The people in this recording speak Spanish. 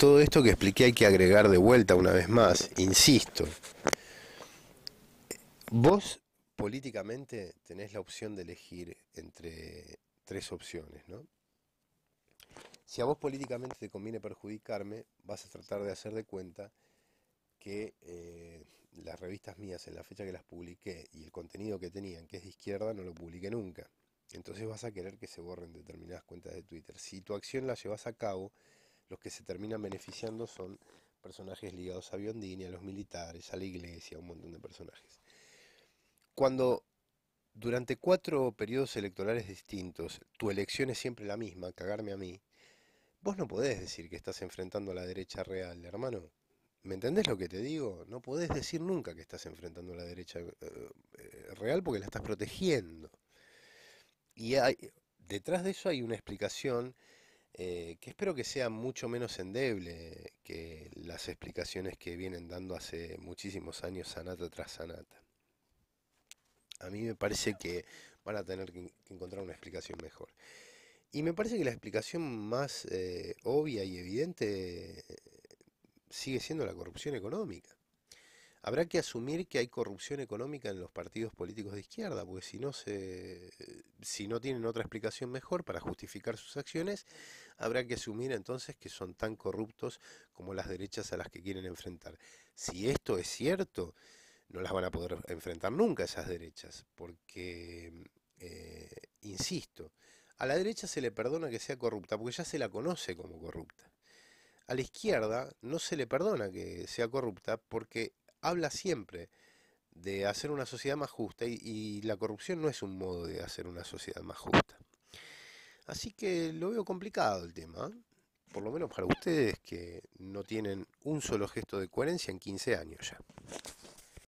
Todo esto que expliqué hay que agregar de vuelta una vez más, insisto. Vos políticamente tenés la opción de elegir entre tres opciones, ¿no? Si a vos políticamente te conviene perjudicarme, vas a tratar de hacer de cuenta que eh, las revistas mías en la fecha que las publiqué y el contenido que tenían, que es de izquierda, no lo publiqué nunca. Entonces vas a querer que se borren determinadas cuentas de Twitter. Si tu acción la llevas a cabo, los que se terminan beneficiando son personajes ligados a Biondini, a los militares, a la iglesia, a un montón de personajes. Cuando durante cuatro periodos electorales distintos tu elección es siempre la misma, cagarme a mí, vos no podés decir que estás enfrentando a la derecha real, hermano. ¿Me entendés lo que te digo? No podés decir nunca que estás enfrentando a la derecha eh, eh, real porque la estás protegiendo. Y detrás de eso hay una explicación eh, que espero que sea mucho menos endeble que las explicaciones que vienen dando hace muchísimos años sanata tras sanata. A mí me parece que van a tener que, encontrar una explicación mejor. Y me parece que la explicación más eh, obvia y evidente eh, sigue siendo la corrupción económica. Habrá que asumir que hay corrupción económica en los partidos políticos de izquierda, porque si no, eh, si no tienen otra explicación mejor para justificar sus acciones, habrá que asumir entonces que son tan corruptos como las derechas a las que quieren enfrentar. Si esto es cierto, no las van a poder enfrentar nunca esas derechas, porque, mm, eh, insisto, a la derecha se le perdona que sea corrupta, porque ya se la conoce como corrupta. A la izquierda no se le perdona que sea corrupta porque habla siempre de hacer una sociedad más justa y, la corrupción no es un modo de hacer una sociedad más justa. Así que lo veo complicado el tema, ¿eh? por lo menos para ustedes que no tienen un solo gesto de coherencia en 15 años ya.